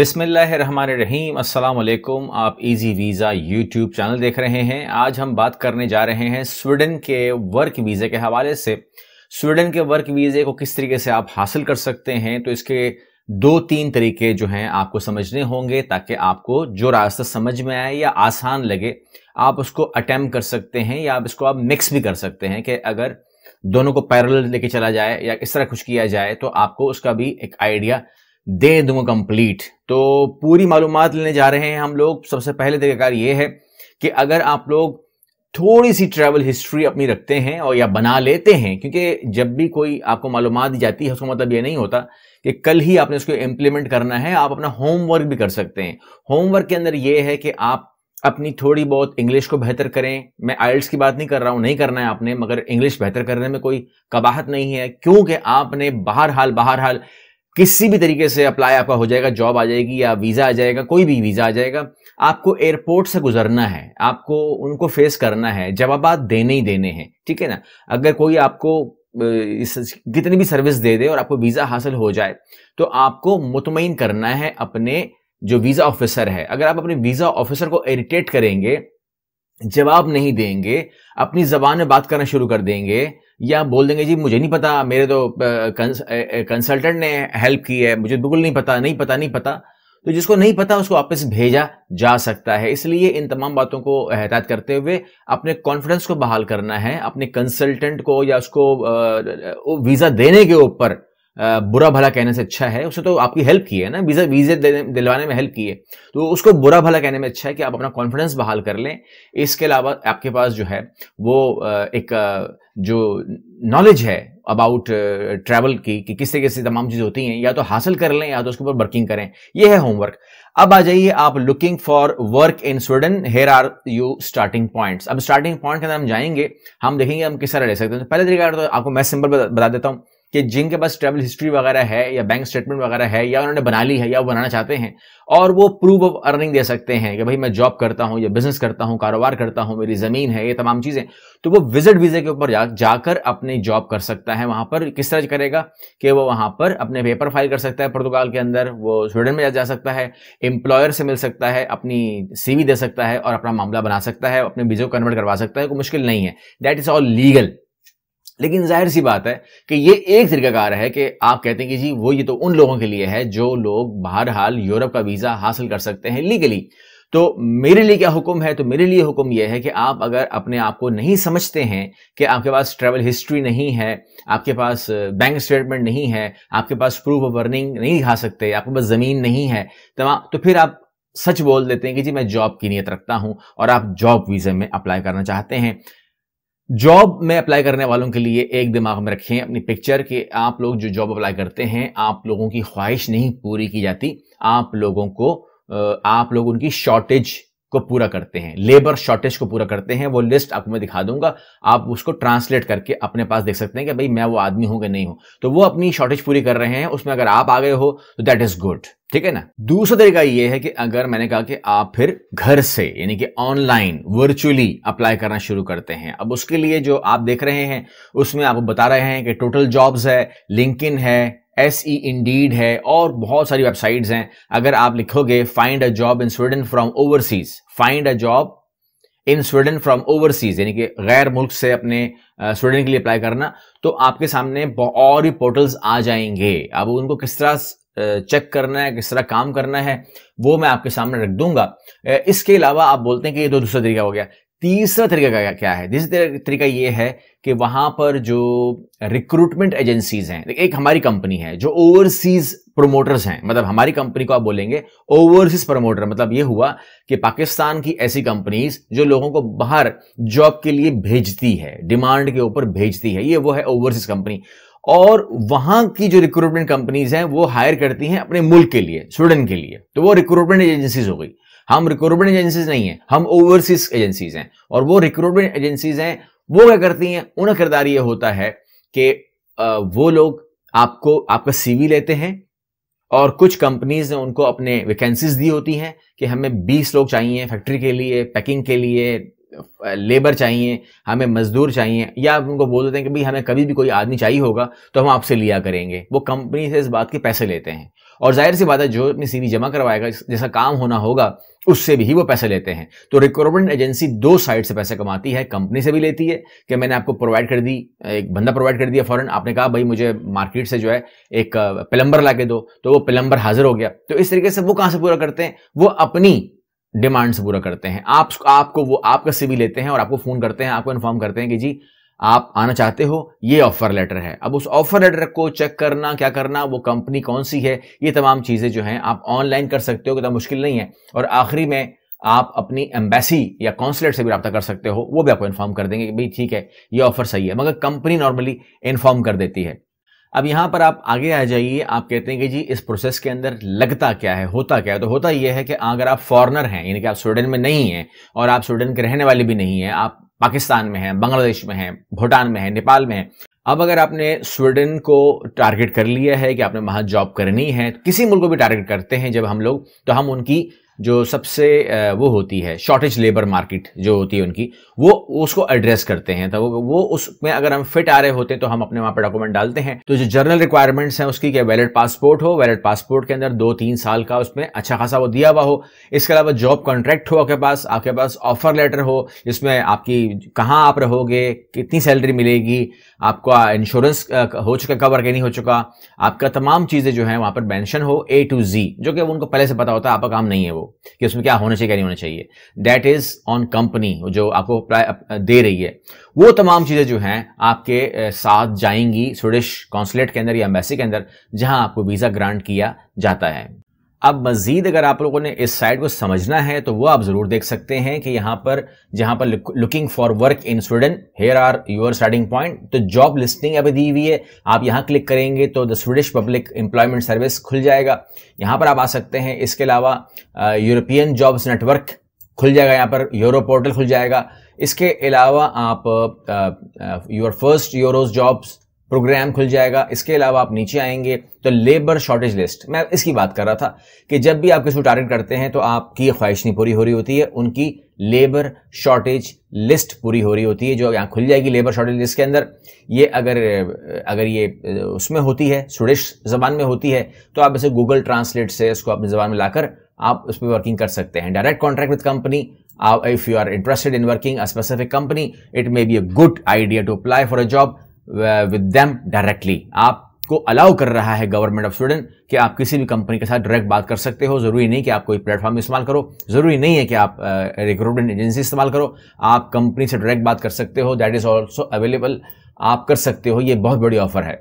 अस्सलाम वालेकुम आप इजी वीज़ा यूट्यूब चैनल देख रहे हैं आज हम बात करने जा रहे हैं स्वीडन के वर्क वीज़े के हवाले से स्वीडन के वर्क वीज़े को किस तरीके से आप हासिल कर सकते हैं तो इसके दो तीन तरीके जो हैं आपको समझने होंगे ताकि आपको जो रास्ता समझ में आए या आसान लगे आप उसको अटैम्प कर सकते हैं या आप इसको आप मिक्स भी कर सकते हैं कि अगर दोनों को पैरल लेके चला जाए या इस तरह कुछ किया जाए तो आपको उसका भी एक आइडिया दे दूँ कंप्लीट तो पूरी मालूम लेने जा रहे हैं हम लोग सबसे पहले तरीक़ाकार ये है कि अगर आप लोग थोड़ी सी ट्रैवल हिस्ट्री अपनी रखते हैं और या बना लेते हैं क्योंकि जब भी कोई आपको मालूम दी जाती है उसका मतलब ये नहीं होता कि कल ही आपने उसको इम्प्लीमेंट करना है आप अपना होमवर्क भी कर सकते हैं होमवर्क के अंदर ये है कि आप अपनी थोड़ी बहुत इंग्लिश को बेहतर करें मैं आइल्स की बात नहीं कर रहा हूँ नहीं करना है आपने मगर इंग्लिश बेहतर करने में कोई कबाहत नहीं है क्योंकि आपने बाहर हाल बाहर हाल किसी भी तरीके से अप्लाई आपका हो जाएगा जॉब आ जाएगी या वीज़ा आ जाएगा कोई भी वीज़ा आ जाएगा आपको एयरपोर्ट से गुजरना है आपको उनको फेस करना है जवाब देने ही देने हैं ठीक है ना अगर कोई आपको कितनी भी सर्विस दे दे और आपको वीज़ा हासिल हो जाए तो आपको मुतमिन करना है अपने जो वीज़ा ऑफिसर है अगर आप अपने वीज़ा ऑफिसर को इरिटेट करेंगे जवाब नहीं देंगे अपनी जबान में बात करना शुरू कर देंगे या बोल देंगे जी मुझे नहीं पता मेरे तो कंसल्टेंट ने हेल्प की है मुझे बिल्कुल नहीं पता नहीं पता नहीं पता तो जिसको नहीं पता उसको वापस भेजा जा सकता है इसलिए इन तमाम बातों को एहतियात करते हुए अपने कॉन्फिडेंस को बहाल करना है अपने कंसल्टेंट को या उसको वीज़ा देने के ऊपर बुरा भला कहने से अच्छा है उसने तो आपकी हेल्प की है ना वीज़ा वीज़े दिलवाने में हेल्प की है तो उसको बुरा भला कहने में अच्छा है कि आप अपना कॉन्फिडेंस बहाल कर लें इसके अलावा आपके पास जो है वो एक जो नॉलेज है अबाउट ट्रैवल की कि किस तरीके से तमाम चीज़ें होती हैं या तो हासिल कर लें या तो उसके ऊपर वर्किंग करें यह है होमवर्क अब आ जाइए आप looking for work in Sweden here are you starting points अब स्टार्टिंग पॉइंट के अंदर हम जाएंगे हम देखेंगे हम किस तरह ले सकते हैं तो पहले तरीका तो आपको मैं सिंपल बता देता हूँ कि जिनके पास ट्रेवल हिस्ट्री वगैरह है या बैंक स्टेटमेंट वगैरह है या उन्होंने बना ली है या वो बनाना चाहते हैं और वो प्रूफ ऑफ अर्निंग दे सकते हैं कि भाई मैं जॉब करता हूँ या बिजनेस करता हूँ कारोबार करता हूँ मेरी ज़मीन है ये तमाम चीज़ें तो वो विजिट वीज़े के ऊपर जा, जाकर अपनी जॉब कर सकता है वहाँ पर किस तरह करेगा कि वो वहाँ पर अपने पेपर फाइल कर सकता है पुर्तगाल के अंदर वो स्वीडन में जा सकता है एम्प्लॉयर से मिल सकता है अपनी सीवी दे सकता है और अपना मामला बना सकता है अपने वीज़े को कन्वर्ट करवा सकता है कोई मुश्किल नहीं है दैट इज़ ऑल लीगल लेकिन जाहिर सी बात है कि ये एक तरीकाकार है कि आप कहते हैं कि जी वो ये तो उन लोगों के लिए है जो लोग हाल यूरोप का वीज़ा हासिल कर सकते हैं लीगली तो मेरे लिए क्या हुक्म है तो मेरे लिए हुक्म यह है कि आप अगर अपने आप को नहीं समझते हैं कि आपके पास ट्रैवल हिस्ट्री नहीं है आपके पास बैंक स्टेटमेंट नहीं है आपके पास प्रूफ ऑफ अर्निंग नहीं दिखा सकते आपके पास ज़मीन नहीं है तमाम तो फिर आप सच बोल देते हैं कि जी मैं जॉब की नीयत रखता हूं और आप जॉब वीज़े में अप्लाई करना चाहते हैं जॉब में अप्लाई करने वालों के लिए एक दिमाग में रखें अपनी पिक्चर कि आप लोग जो जॉब अप्लाई करते हैं आप लोगों की ख्वाहिश नहीं पूरी की जाती आप लोगों को आप लोग उनकी शॉर्टेज को पूरा करते हैं लेबर शॉर्टेज को पूरा करते हैं वो लिस्ट आपको मैं दिखा दूंगा आप उसको ट्रांसलेट करके अपने पास देख सकते हैं कि भाई मैं वो आदमी हूं कि नहीं हूं तो वो अपनी शॉर्टेज पूरी कर रहे हैं उसमें अगर आप आ गए हो तो दैट इज गुड ठीक है ना दूसरा तरीका ये है कि अगर मैंने कहा कि आप फिर घर से यानी कि ऑनलाइन वर्चुअली अप्लाई करना शुरू करते हैं अब उसके लिए जो आप देख रहे हैं उसमें आप बता रहे हैं कि टोटल जॉब्स है लिंक है एस ई इंडीड है और बहुत सारी वेबसाइट्स हैं अगर आप लिखोगे find a job in Sweden from overseas find a job in Sweden from overseas यानी कि गैर मुल्क से अपने स्वीडन के लिए अप्लाई करना तो आपके सामने और भी पोर्टल्स आ जाएंगे अब उनको किस तरह चेक करना है किस तरह काम करना है वो मैं आपके सामने रख दूंगा इसके अलावा आप बोलते हैं कि ये तो दूसरा तरीका हो गया तीसरा तरीका क्या है तीसरा तरीका ये है कि वहां पर जो रिक्रूटमेंट एजेंसीज हैं एक हमारी कंपनी है जो ओवरसीज प्रोमोटर्स हैं मतलब हमारी कंपनी को आप बोलेंगे ओवरसीज प्रोमोटर मतलब ये हुआ कि पाकिस्तान की ऐसी कंपनीज जो लोगों को बाहर जॉब के लिए भेजती है डिमांड के ऊपर भेजती है ये वो है ओवरसीज कंपनी और वहां की जो रिक्रूटमेंट कंपनीज हैं वो हायर करती हैं अपने मुल्क के लिए स्वीडन के लिए तो वो रिक्रूटमेंट एजेंसीज हो गई हम रिक्रूटमेंट एजेंसीज नहीं है हम ओवरसीज एजेंसीज हैं और वो रिक्रूटमेंट एजेंसीज हैं वो क्या करती हैं उनका किरदार ये होता है कि वो लोग आपको आपका सीवी लेते हैं और कुछ कंपनीज ने उनको अपने वैकेंसीज दी होती हैं कि हमें 20 लोग चाहिए फैक्ट्री के लिए पैकिंग के लिए लेबर चाहिए हमें मज़दूर चाहिए या आप उनको बोल देते हैं कि भाई हमें कभी भी कोई आदमी चाहिए होगा तो हम आपसे लिया करेंगे वो कंपनी से इस बात के पैसे लेते हैं और जाहिर सी बात है जो अपनी सीवी जमा करवाएगा जैसा काम होना होगा उससे भी वो पैसे लेते हैं तो रिक्रूटमेंट एजेंसी दो साइड से पैसे कमाती है कंपनी से भी लेती है कि मैंने आपको प्रोवाइड कर दी एक बंदा प्रोवाइड कर दिया फॉरन आपने कहा भाई मुझे मार्केट से जो है एक प्लम्बर ला के दो तो वो प्लम्बर हाजिर हो गया तो इस तरीके से वो कहाँ से पूरा करते हैं वो अपनी डिमांड्स पूरा करते हैं आप आपको वो आपका सीवी लेते हैं और आपको फ़ोन करते हैं आपको इन्फॉर्म करते हैं कि जी आप आना चाहते हो ये ऑफर लेटर है अब उस ऑफर लेटर को चेक करना क्या करना वो कंपनी कौन सी है ये तमाम चीज़ें जो हैं आप ऑनलाइन कर सकते हो कितना तो मुश्किल नहीं है और आखिरी में आप अपनी एम्बेसी या कौंसलेट से भी रब्ता कर सकते हो वो भी आपको इन्फॉर्म कर देंगे कि भाई ठीक है ये ऑफर सही है मगर कंपनी नॉर्मली इन्फॉर्म कर देती है अब यहाँ पर आप आगे आ जाइए आप कहते हैं कि जी इस प्रोसेस के अंदर लगता क्या है होता क्या है तो होता यह है कि अगर आप फॉरनर हैं यानी कि आप स्वीडन में नहीं हैं और आप स्वीडन के रहने वाले भी नहीं हैं आप पाकिस्तान में हैं बांग्लादेश में हैं भूटान में हैं नेपाल में हैं अब अगर आपने स्वीडन को टारगेट कर लिया है कि आपने वहाँ जॉब करनी है किसी मुल्क को भी टारगेट करते हैं जब हम लोग तो हम उनकी जो सबसे वो होती है शॉर्टेज लेबर मार्केट जो होती है उनकी वो उसको एड्रेस करते हैं तो वो उसमें अगर हम फिट आ रहे होते हैं तो हम अपने वहाँ पर डॉक्यूमेंट डालते हैं तो जो जर्नल रिक्वायरमेंट्स हैं उसकी क्या वैलिड पासपोर्ट हो वैलिड पासपोर्ट के अंदर दो तीन साल का उसमें अच्छा खासा वो दिया हुआ हो इसके अलावा जॉब कॉन्ट्रैक्ट हो आपके पास आपके पास ऑफर लेटर हो जिसमें आपकी कहाँ आप रहोगे कितनी सैलरी मिलेगी आपका इंश्योरेंस हो चुका कवर के नहीं हो चुका आपका तमाम चीज़ें जो है वहाँ पर मैंशन हो ए टू जी जो कि उनको पहले से पता होता है आपका काम नहीं है वो कि उसमें क्या होना चाहिए क्या नहीं होना चाहिए दैट इज ऑन कंपनी जो आपको दे रही है वो तमाम चीज़ें जो हैं आपके साथ जाएंगी स्वीडिश कॉन्सुलेट के अंदर या एम्बेसी के अंदर जहां आपको वीज़ा ग्रांट किया जाता है अब मज़ीद अगर आप लोगों ने इस साइड को समझना है तो वो आप ज़रूर देख सकते हैं कि यहाँ पर जहां पर looking for work in Sweden here are your starting point तो जॉब लिस्टिंग अभी दी हुई है आप यहां क्लिक करेंगे तो the Swedish public employment service खुल जाएगा यहां पर आप आ सकते हैं इसके अलावा यूरोपियन जॉब्स नेटवर्क खुल जाएगा यहाँ पर यूरो पोर्टल खुल जाएगा इसके अलावा आप your first EURES jobs programme खुल जाएगा इसके अलावा आप नीचे आएंगे तो लेबर शॉर्टेज लिस्ट मैं इसकी बात कर रहा था कि जब भी आप किसी को टारगेट करते हैं तो आपकी ख्वाहिश नहीं पूरी हो रही होती है उनकी लेबर शॉर्टेज लिस्ट पूरी हो रही होती है जो यहाँ खुल जाएगी लेबर शॉर्टेज लिस्ट के अंदर ये अगर अगर ये उसमें होती है स्वीडिश जबान में होती है तो आप इसे गूगल ट्रांसलेट से उसको अपनी जबान में लाकर आप उस पर वर्किंग कर सकते हैं direct contract with company if you are interested in working a specific company it may be a good idea to apply for a job with them directly आप को अलाउ कर रहा है गवर्नमेंट ऑफ स्वीडन कि आप किसी भी company के साथ डायरेक्ट बात कर सकते हो ज़रूरी नहीं कि आप कोई प्लेटफॉर्म इस्तेमाल करो ज़रूरी नहीं है कि आप रिक्रूटमेंट एजेंसी इस्तेमाल करो आप कंपनी से डायरेक्ट बात कर सकते हो दैट इज़ ऑल्सो अवेलेबल आप कर सकते हो ये बहुत बड़ी ऑफर है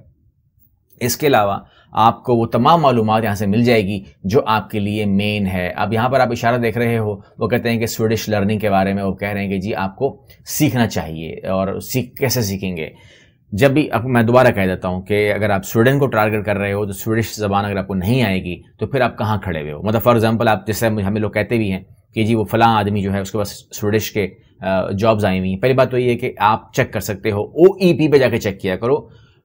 इसके अलावा आपको वो तमाम मालूम यहाँ से मिल जाएगी जो आपके लिए मेन है अब यहाँ पर आप इशारा देख रहे हो वो कहते हैं कि स्वीडिश लर्निंग के बारे में वो कह रहे हैं कि जी आपको सीखना चाहिए और सीख कैसे सीखेंगे जब भी आप मैं दोबारा कह देता हूँ कि अगर आप स्वीडन को टारगेट कर रहे हो तो स्वीडिश ज़बान अगर आपको नहीं आएगी तो फिर आप कहाँ खड़े हुए हो मतलब फॉर एग्जांपल आप जैसे हमें लोग कहते भी हैं कि जी वो फलां आदमी जो है उसके पास स्वीडिश के जॉब्स आई हुई हैं पहली बात तो ये है कि आप चेक कर सकते हो ओ ई पी पर जाकर चेक किया करो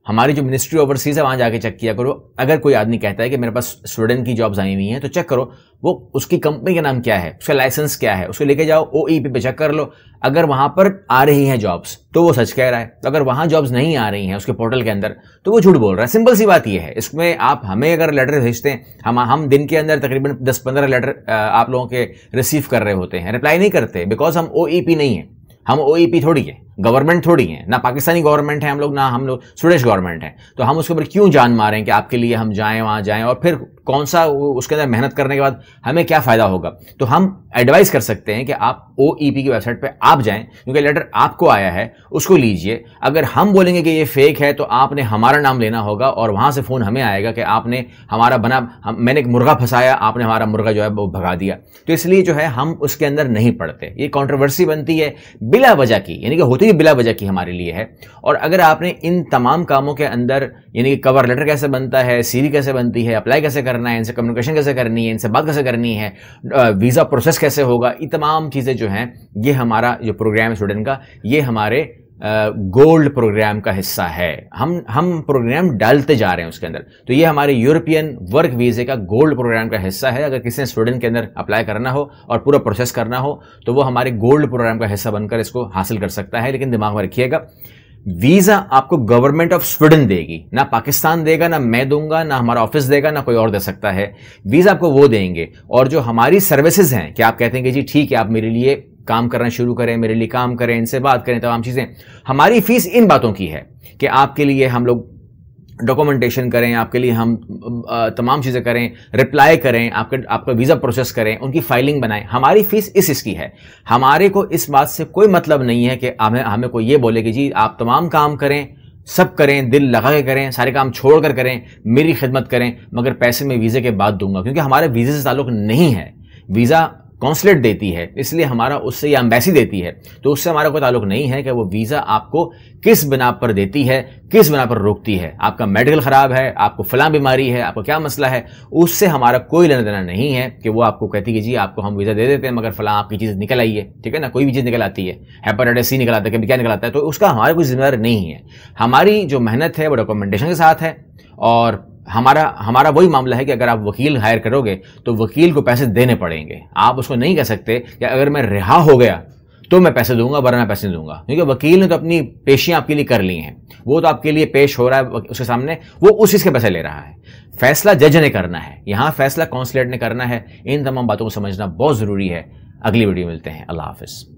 हमारी जो मिनिस्ट्री ओवरसीज़ है वहाँ जाके चेक किया करो अगर कोई आदमी कहता है कि मेरे पास स्वीडन की जॉब्स आई हुई हैं तो चेक करो वो उसकी कंपनी का नाम क्या है उसका लाइसेंस क्या है उसको लेके जाओ ओ ई पी पे चेक कर लो अगर वहाँ पर आ रही हैं जॉब्स तो वो सच कह रहा है तो अगर वहाँ जॉब्स नहीं आ रही हैं उसके पोर्टल के अंदर तो वो झूठ बोल रहा है सिंपल सी बात ये है इसमें आप हमें अगर लेटर भेजते हैं हम हम दिन के अंदर तकरीबन दस पंद्रह लेटर आप लोगों के रिसीव कर रहे होते हैं रिप्लाई नहीं करते बिकॉज हम ओ ई पी नहीं है हम ओ ई पी थोड़ी है गवर्नमेंट थोड़ी है ना पाकिस्तानी गवर्नमेंट है हम लोग ना हम लोग स्वीडिश गवर्नमेंट है तो हम उसके ऊपर क्यों जान मारें कि आपके लिए हम जाएँ वहां जाएं और फिर कौन सा उसके अंदर मेहनत करने के बाद हमें क्या फ़ायदा होगा तो हम एडवाइस कर सकते हैं कि आप ओ e की वेबसाइट पर आप जाएँ क्योंकि लेटर आपको आया है उसको लीजिए अगर हम बोलेंगे कि ये फेक है तो आपने हमारा नाम लेना होगा और वहां से फ़ोन हमें आएगा कि आपने हमारा बना हम, मैंने एक मुर्गा फंसाया आपने हमारा मुर्गा जो है वो भगा दिया तो इसलिए जो है हम उसके अंदर नहीं पड़ते ये कॉन्ट्रोवर्सी बनती है बिला वजह की यानी कि होती ये बिला वजह की हमारे लिए है और अगर आपने इन तमाम कामों के अंदर यानी कि कवर लेटर कैसे बनता है सीरी कैसे बनती है अप्लाई कैसे करना है इनसे कम्युनिकेशन कैसे करनी है इनसे बात कैसे करनी है वीज़ा प्रोसेस कैसे होगा ये तमाम चीज़ें जो हैं ये हमारा जो प्रोग्राम है स्टूडेंट का ये हमारे गोल्ड प्रोग्राम का हिस्सा है हम हम प्रोग्राम डालते जा रहे हैं उसके अंदर तो ये हमारे यूरोपियन वर्क वीज़े का गोल्ड प्रोग्राम का हिस्सा है अगर किसी ने स्वीडन के अंदर अप्लाई करना हो और पूरा प्रोसेस करना हो तो वो हमारे गोल्ड प्रोग्राम का हिस्सा बनकर इसको हासिल कर सकता है लेकिन दिमाग में रखिएगा वीज़ा आपको गवर्नमेंट ऑफ स्वीडन देगी ना पाकिस्तान देगा ना मैं दूंगा ना हमारा ऑफिस देगा ना कोई और दे सकता है वीज़ा आपको वो देंगे और जो हमारी सर्विसेज हैं कि आप कहते हैं कि जी ठीक है आप मेरे लिए काम करना शुरू करें मेरे लिए काम करें इनसे बात करें तमाम चीज़ें हमारी फ़ीस इन बातों की है कि आपके लिए हम लोग डॉक्यूमेंटेशन करें आपके लिए हम तमाम चीज़ें करें रिप्लाई करें आपके आपका वीज़ा प्रोसेस करें उनकी फाइलिंग बनाएं हमारी फ़ीस इस इसकी है हमारे को इस बात से कोई मतलब नहीं है कि हमें हमें कोई ये बोले कि जी आप तमाम काम करें सब करें दिल लगा के करें सारे काम छोड़ कर करें मेरी खिदमत करें मगर पैसे मैं वीज़े के बाद दूंगा क्योंकि हमारे वीज़े से ताल्लुक़ नहीं है वीज़ा कौंसलेट देती है इसलिए हमारा उससे या अम्बेसी देती है तो उससे हमारा कोई ताल्लुक नहीं है कि वो वीज़ा आपको किस बिना पर देती है किस बिना पर रोकती है आपका मेडिकल ख़राब है आपको फलां बीमारी है आपको क्या मसला है उससे हमारा कोई लेना देना नहीं है कि वो आपको कहती है जी आपको हम वीज़ा दे देते हैं मगर फलां आपकी चीज़ निकल आई है ठीक है ना कोई भी चीज़ निकल आती है हेपाटाइटिस सी निकल आता है कभी क्या निकल आता है तो उसका हमारा कोई जिम्मेदार नहीं है हमारी जो मेहनत है वो डॉक्यूमेंटेशन के साथ है और हमारा हमारा वही मामला है कि अगर आप वकील हायर करोगे तो वकील को पैसे देने पड़ेंगे आप उसको नहीं कह सकते कि अगर मैं रिहा हो गया तो मैं पैसे दूंगा वरना पैसे नहीं दूंगा क्योंकि वकील ने तो अपनी पेशियां आपके लिए कर ली हैं वो तो आपके लिए पेश हो रहा है उसके सामने वो उस चीज़ के पैसे ले रहा है फैसला जज ने करना है यहाँ फैसला कौंसलेट ने करना है इन तमाम बातों को समझना बहुत ज़रूरी है अगली वीडियो मिलते हैं अल्लाह हाफिज़